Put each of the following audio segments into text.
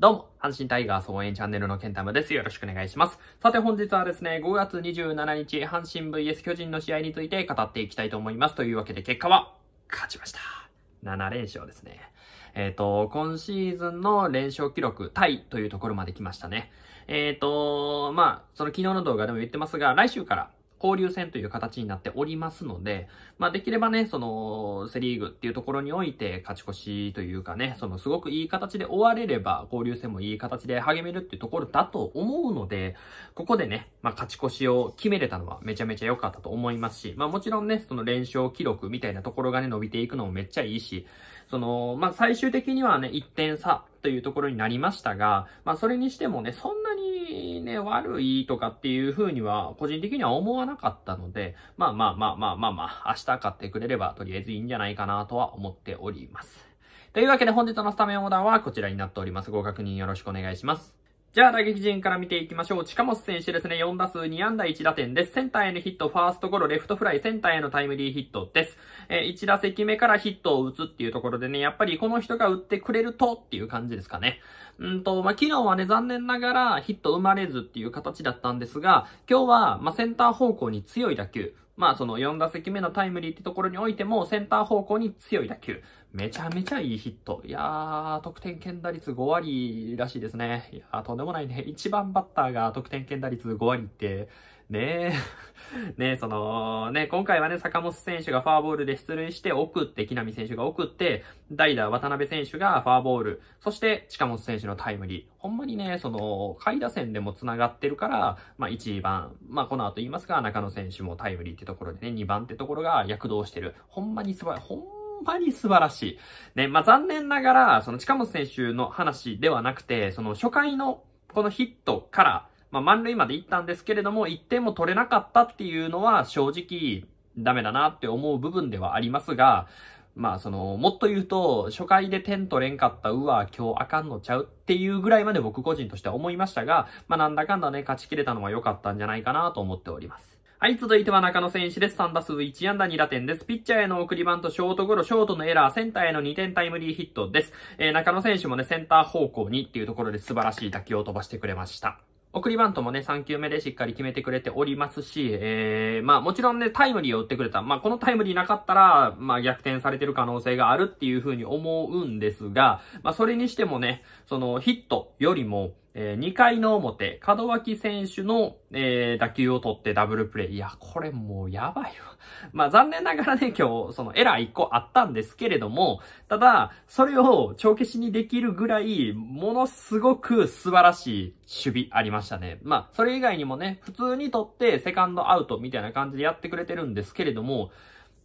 どうも、阪神タイガース応援チャンネルのケンタムです。よろしくお願いします。さて本日はですね、5月27日、阪神 VS 巨人の試合について語っていきたいと思います。というわけで結果は、勝ちました。7連勝ですね。えっ、ー、と、今シーズンの連勝記録、タイというところまで来ましたね。えっ、ー、と、まあ、その昨日の動画でも言ってますが、来週から、交流戦という形になっておりますので、まあ、できればね、その、セリーグっていうところにおいて、勝ち越しというかね、その、すごくいい形で終われれば、交流戦もいい形で励めるっていうところだと思うので、ここでね、まあ、勝ち越しを決めれたのはめちゃめちゃ良かったと思いますし、まあ、もちろんね、その連勝記録みたいなところがね、伸びていくのもめっちゃいいし、その、まあ、最終的にはね、1点差というところになりましたが、まあ、それにしてもね、そんなにね、悪いとかっていう風には、個人的には思わなかったので、まあまあまあまあまあまあ、明日買ってくれれば、とりあえずいいんじゃないかなとは思っております。というわけで本日のスタメンオーダーはこちらになっております。ご確認よろしくお願いします。じゃあ打撃陣から見ていきましょう。近本選手ですね、4打数2安打1打点です。センターへのヒット、ファーストゴロ、レフトフライ、センターへのタイムリーヒットです。えー、1打席目からヒットを打つっていうところでね、やっぱりこの人が打ってくれるとっていう感じですかね。うんと、まあ、昨日はね、残念ながらヒット生まれずっていう形だったんですが、今日は、まあ、センター方向に強い打球、まあその4打席目のタイムリーってところにおいてもセンター方向に強い打球。めちゃめちゃいいヒット。いやー、得点圏打率5割らしいですね。いやー、とんでもないね。1番バッターが得点圏打率5割って、ねえ、ねえ、その、ね、今回はね、坂本選手がフォアボールで出塁して送って、木並選手が送って、代打渡辺選手がフォアボール、そして近本選手のタイムリー。ほんまにね、その、下位打線でも繋がってるから、まあ1番、まあこの後言いますが、中野選手もタイムリーってところでね、2番ってところが躍動してる。ほんまに素晴らしい。ほんまに素晴らしい。ね、まあ、残念ながら、その近本選手の話ではなくて、その初回のこのヒットから、まあ、満塁まで行ったんですけれども、1点も取れなかったっていうのは正直ダメだなって思う部分ではありますが、まあその、もっと言うと、初回で点取れんかった、うわ、今日あかんのちゃうっていうぐらいまで僕個人としては思いましたが、まあなんだかんだね、勝ちきれたのは良かったんじゃないかなと思っております。はい、続いては中野選手です。3打数1安打2打点です。ピッチャーへの送りバント、ショートゴロ、ショートのエラー、センターへの2点タイムリーヒットです。えー、中野選手もね、センター方向にっていうところで素晴らしい打球を飛ばしてくれました。送りバントもね、3球目でしっかり決めてくれておりますし、えー、まあもちろんね、タイムリーを打ってくれた。まあこのタイムリーなかったら、まあ逆転されてる可能性があるっていうふうに思うんですが、まあそれにしてもね、そのヒットよりも、えー、2回の表、門脇選手の、えー、打球を取ってダブルプレイ。いや、これもうやばいわ。まあ残念ながらね、今日、そのエラー1個あったんですけれども、ただ、それを帳消しにできるぐらい、ものすごく素晴らしい守備ありましたね。まあ、それ以外にもね、普通に取ってセカンドアウトみたいな感じでやってくれてるんですけれども、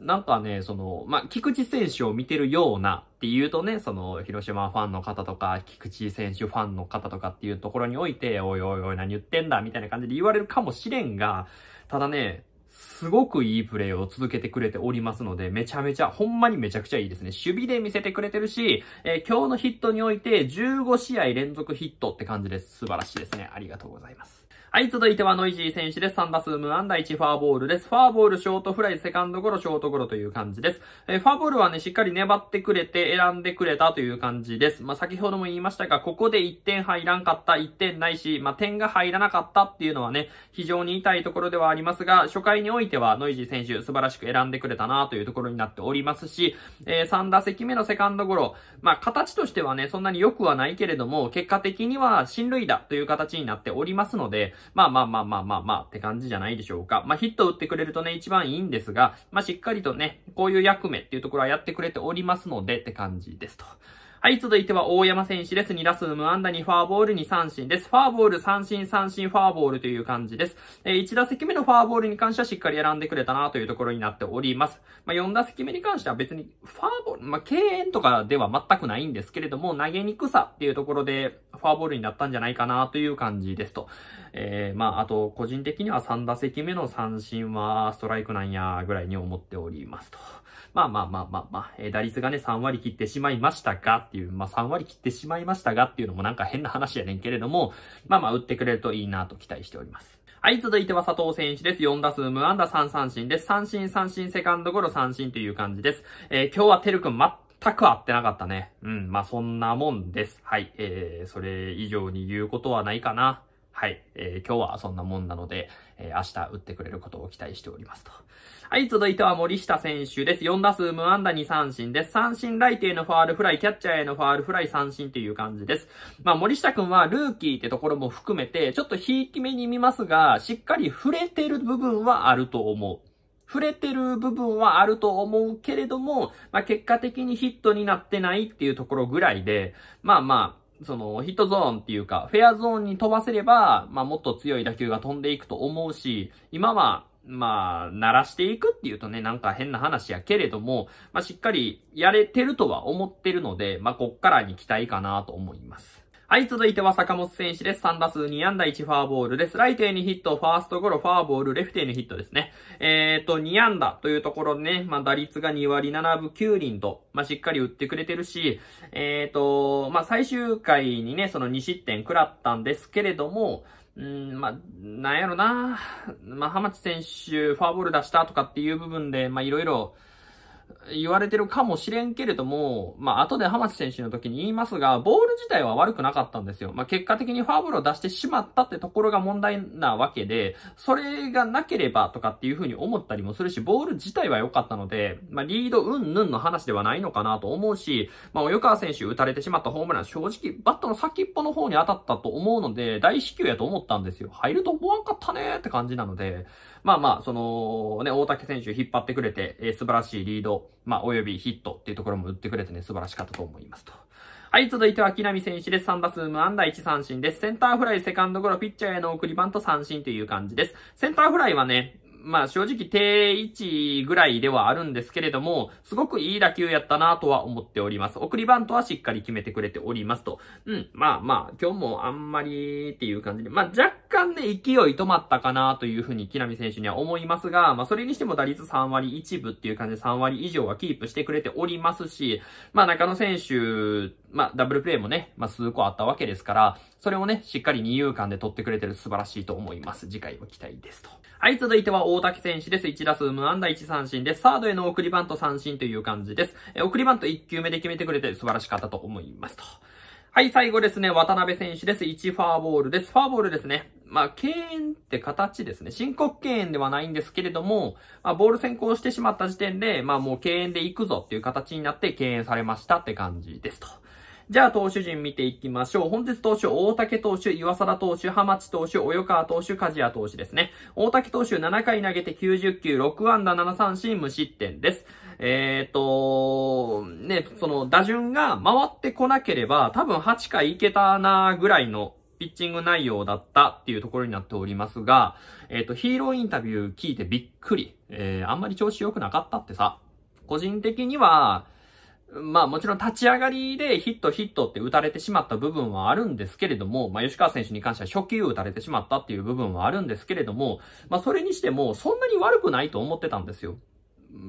なんかね、その、まあ、菊池選手を見てるようなっていうとね、その、広島ファンの方とか、菊池選手ファンの方とかっていうところにおいて、おいおいおい何言ってんだみたいな感じで言われるかもしれんが、ただね、すごくいいプレーを続けてくれておりますので、めちゃめちゃ、ほんまにめちゃくちゃいいですね。守備で見せてくれてるし、えー、今日のヒットにおいて15試合連続ヒットって感じです。素晴らしいですね。ありがとうございます。はい、続いてはノイジー選手です。3打数無安打1フォアボールです。フォアボール、ショートフライ、セカンドゴロ、ショートゴロという感じです。えー、フォアボールはね、しっかり粘ってくれて、選んでくれたという感じです。まあ、先ほども言いましたが、ここで1点入らんかった、1点ないし、まあ、点が入らなかったっていうのはね、非常に痛いところではありますが、初回においてはノイジー選手、素晴らしく選んでくれたなというところになっておりますし、えー、3打席目のセカンドゴロ、まあ、形としてはね、そんなに良くはないけれども、結果的には進塁打という形になっておりますので、まあまあまあまあまあまあって感じじゃないでしょうか。まあヒット打ってくれるとね、一番いいんですが、まあしっかりとね、こういう役目っていうところはやってくれておりますのでって感じですと。はい、続いては大山選手です。2打数無安打にフォアボールに三振です。フォアボール、三振、三振、フォアボールという感じです。えー、1打席目のフォアボールに関してはしっかり選んでくれたなというところになっております。まあ、4打席目に関しては別にフォアボール、まあ、敬遠とかでは全くないんですけれども、投げにくさっていうところでフォアボールになったんじゃないかなという感じですと。えー、まあ、あと、個人的には3打席目の三振はストライクなんや、ぐらいに思っておりますと。まあまあまあまあまあ、え打率がね、3割切ってしまいましたがっていう、まあ3割切ってしまいましたがっていうのもなんか変な話やねんけれども、まあまあ打ってくれるといいなと期待しております。はい、続いては佐藤選手です。4打数無安打3三振です。三振三振セカンドゴロ三振という感じです。えー、今日はてるくん全く合ってなかったね。うん、まあそんなもんです。はい、えー、それ以上に言うことはないかな。はい。えー、今日はそんなもんなので、えー、明日打ってくれることを期待しておりますと。はい、続いては森下選手です。4打数無安打2三振です。三振ライトへのファールフライ、キャッチャーへのファールフライ三振という感じです。まあ、森下くんはルーキーってところも含めて、ちょっとひいき目に見ますが、しっかり触れてる部分はあると思う。触れてる部分はあると思うけれども、まあ、結果的にヒットになってないっていうところぐらいで、まあまあ、その、ヒットゾーンっていうか、フェアゾーンに飛ばせれば、まあもっと強い打球が飛んでいくと思うし、今は、まあ、鳴らしていくっていうとね、なんか変な話やけれども、まあしっかりやれてるとは思ってるので、まあこっからに期待かなと思います。はい、続いては坂本選手です。3打数2安打1フォアボールです。ライテにヒット、ファーストゴロ、フォアボール、レフテーにヒットですね。えーと、2安打というところでね、まあ、打率が2割7分9厘と、まあ、しっかり打ってくれてるし、えーと、まあ、最終回にね、その2失点食らったんですけれども、うんまあ、なんやろなまあ、浜地選手、フォアボール出したとかっていう部分で、まあ、いろいろ、言われてるかもしれんけれども、まあ、後で浜地選手の時に言いますが、ボール自体は悪くなかったんですよ。まあ、結果的にファーブルを出してしまったってところが問題なわけで、それがなければとかっていう風に思ったりもするし、ボール自体は良かったので、まあ、リードうんぬんの話ではないのかなと思うし、まあ、及川選手打たれてしまったホームラン、正直、バットの先っぽの方に当たったと思うので、大至急やと思ったんですよ。入ると思わんかったねーって感じなので、まあまあ、その、ね、大竹選手引っ張ってくれて、えー、素晴らしいリードまあ、およびヒットっていうところも打ってくれてね、素晴らしかったと思いますと。はい、続いては木浪選手です。3打数無安打1三振です。センターフライ、セカンドゴロ、ピッチャーへの送りバント三振という感じです。センターフライはね、まあ正直定位置ぐらいではあるんですけれども、すごくいい打球やったなとは思っております。送りバントはしっかり決めてくれておりますと。うん、まあまあ、今日もあんまりっていう感じで、まあ若干ね、勢い止まったかなというふうに木並選手には思いますが、まあそれにしても打率3割1分っていう感じで3割以上はキープしてくれておりますし、まあ中野選手まあ、ダブルプレイもね、まあ、数個あったわけですから、それをね、しっかり二遊間で取ってくれてる素晴らしいと思います。次回も期待ですと。はい、続いては大竹選手です。1打数無安打1三振です。サードへの送りバント三振という感じです。え、送りバント1球目で決めてくれて素晴らしかったと思いますと。はい、最後ですね、渡辺選手です。1ファーボールです。ファーボールですね。まあ、敬遠って形ですね。申告敬遠ではないんですけれども、まあ、ボール先行してしまった時点で、まあもう敬遠で行くぞっていう形になって敬遠されましたって感じですと。じゃあ投手陣見ていきましょう。本日投手、大竹投手、岩貞投手、浜地投手、及川投手、梶谷投手ですね。大竹投手7回投げて90球、6安打7三振、無失点です。えっ、ー、と、ね、その打順が回ってこなければ、多分8回いけたなぐらいのピッチング内容だったっていうところになっておりますが、えっ、ー、と、ヒーローインタビュー聞いてびっくり。えー、あんまり調子良くなかったってさ、個人的には、まあもちろん立ち上がりでヒットヒットって打たれてしまった部分はあるんですけれども、まあ吉川選手に関しては初球打たれてしまったっていう部分はあるんですけれども、まあそれにしてもそんなに悪くないと思ってたんですよ。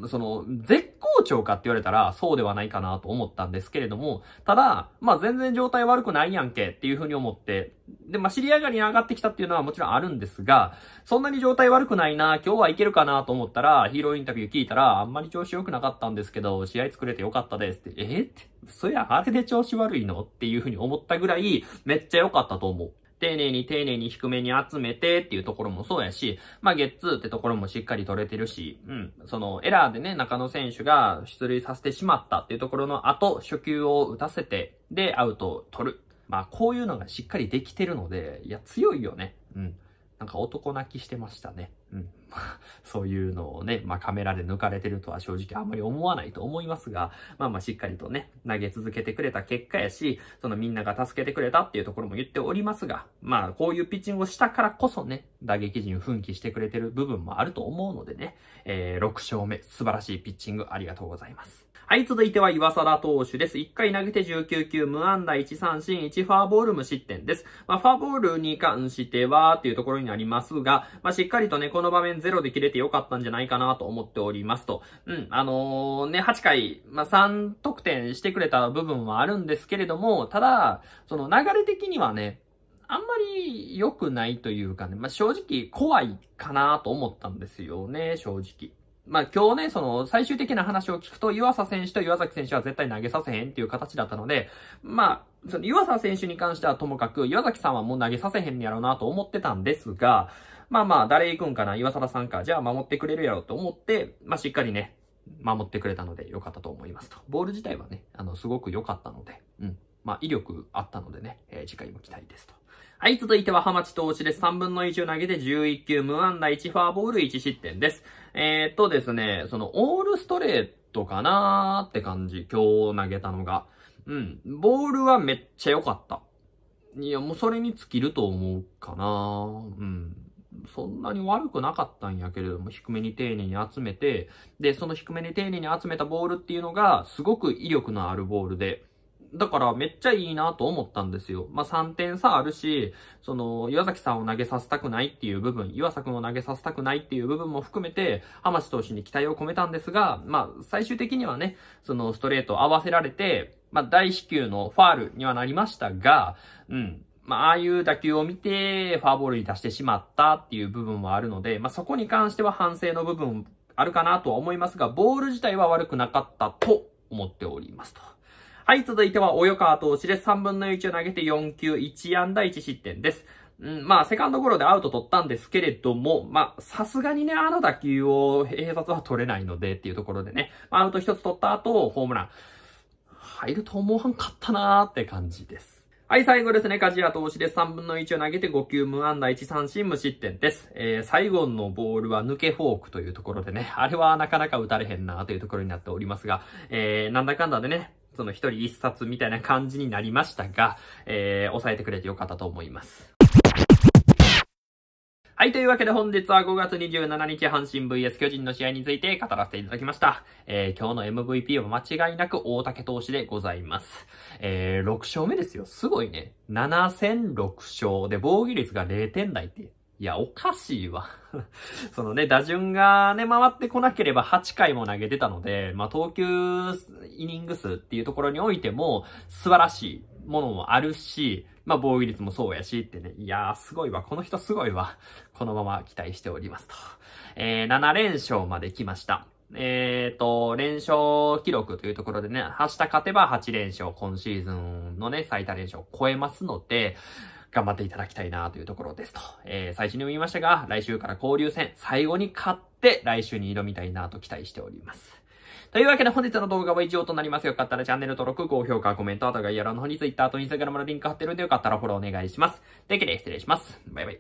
その、絶好調かって言われたら、そうではないかなと思ったんですけれども、ただ、まあ全然状態悪くないやんけっていうふうに思って、で、まあ知り上がりに上がってきたっていうのはもちろんあるんですが、そんなに状態悪くないな、今日はいけるかなと思ったら、ヒーローインタビュー聞いたら、あんまり調子良くなかったんですけど、試合作れてよかったですって、えって、そや、あれで調子悪いのっていうふうに思ったぐらい、めっちゃ良かったと思う。丁寧に丁寧に低めに集めてっていうところもそうやし、まあゲッツーってところもしっかり取れてるし、うん、そのエラーでね、中野選手が出塁させてしまったっていうところの後、初球を打たせて、で、アウトを取る。まあこういうのがしっかりできてるので、いや、強いよね。うん。なんか男泣きしてましたね。うん。そういうのをね、まあカメラで抜かれてるとは正直あんまり思わないと思いますが、まあまあしっかりとね、投げ続けてくれた結果やし、そのみんなが助けてくれたっていうところも言っておりますが、まあこういうピッチングをしたからこそね、打撃陣奮起してくれてる部分もあると思うのでね、えー、6勝目、素晴らしいピッチングありがとうございます。はい、続いては岩貞投手です。1回投げて19球、無安打1三振、1ファーボール無失点です。まあ、ファーボールに関しては、っていうところになりますが、まあ、しっかりとね、この場面ゼロで切れてよかったんじゃないかなと思っておりますと。うん、あのー、ね、8回、まあ、3得点してくれた部分はあるんですけれども、ただ、その流れ的にはね、あんまり良くないというかね、まあ、正直怖いかなと思ったんですよね、正直。まあ今日ね、その最終的な話を聞くと、岩佐選手と岩崎選手は絶対投げさせへんっていう形だったので、まあ、その岩佐選手に関してはともかく、岩崎さんはもう投げさせへんやろうなと思ってたんですが、まあまあ、誰行くんかな、岩佐さんか、じゃあ守ってくれるやろうと思って、まあしっかりね、守ってくれたので良かったと思いますと。ボール自体はね、あの、すごく良かったので、うん。まあ、威力あったのでね、えー、次回も期待ですと。はい、続いては浜地投手です。3分の1を投げて11球、無安打1フォアボール1失点です。えー、っとですね、その、オールストレートかなーって感じ。今日投げたのが。うん。ボールはめっちゃ良かった。いや、もうそれに尽きると思うかなうん。そんなに悪くなかったんやけれども、低めに丁寧に集めて、で、その低めに丁寧に集めたボールっていうのが、すごく威力のあるボールで、だからめっちゃいいなと思ったんですよ。まあ、3点差あるし、その、岩崎さんを投げさせたくないっていう部分、岩崎君を投げさせたくないっていう部分も含めて、浜地投手に期待を込めたんですが、まあ、最終的にはね、そのストレート合わせられて、まあ、大飛球のファールにはなりましたが、うん。まあ、ああいう打球を見て、ファーボールに出してしまったっていう部分はあるので、まあ、そこに関しては反省の部分あるかなとは思いますが、ボール自体は悪くなかったと思っておりますと。はい、続いては、及川投手です。3分の1を投げて4球、1安打1失点です。うん、まあ、セカンドゴロでアウト取ったんですけれども、まあ、さすがにね、あの打球を、併殺は取れないのでっていうところでね、まあ、アウト一つ取った後、ホームラン、入ると思わんかったなーって感じです。はい、最後ですね。梶谷投手です。3分の1を投げて5球無安打1三振無失点です。えー、最後のボールは抜けフォークというところでね、あれはなかなか打たれへんなというところになっておりますが、えー、なんだかんだでね、その一人一冊みたいな感じになりましたが、えー、抑えてくれてよかったと思います。はい、というわけで本日は5月27日阪神 VS 巨人の試合について語らせていただきました。えー、今日の MVP は間違いなく大竹投手でございます。えー、6勝目ですよ。すごいね。7戦6勝で防御率が0点台っていや、おかしいわ そのね、打順がね、回ってこなければ8回も投げてたので、まあ、投球イニング数っていうところにおいても、素晴らしいものもあるし、まあ、防御率もそうやしってね、いやー、すごいわ、この人すごいわ、このまま期待しておりますと。えー、7連勝まで来ました。えっ、ー、と、連勝記録というところでね、明日勝てば8連勝、今シーズンのね、最多連勝を超えますので、頑張っていただきたいなというところですと。えー、最初にも言いましたが、来週から交流戦、最後に勝って、来週に挑みたいなと期待しております。というわけで本日の動画は以上となります。よかったらチャンネル登録、高評価、コメント、あと概要欄の方に Twitter と Instagram のリンク貼ってるんでよかったらフォローお願いします。というわけで失礼します。バイバイ。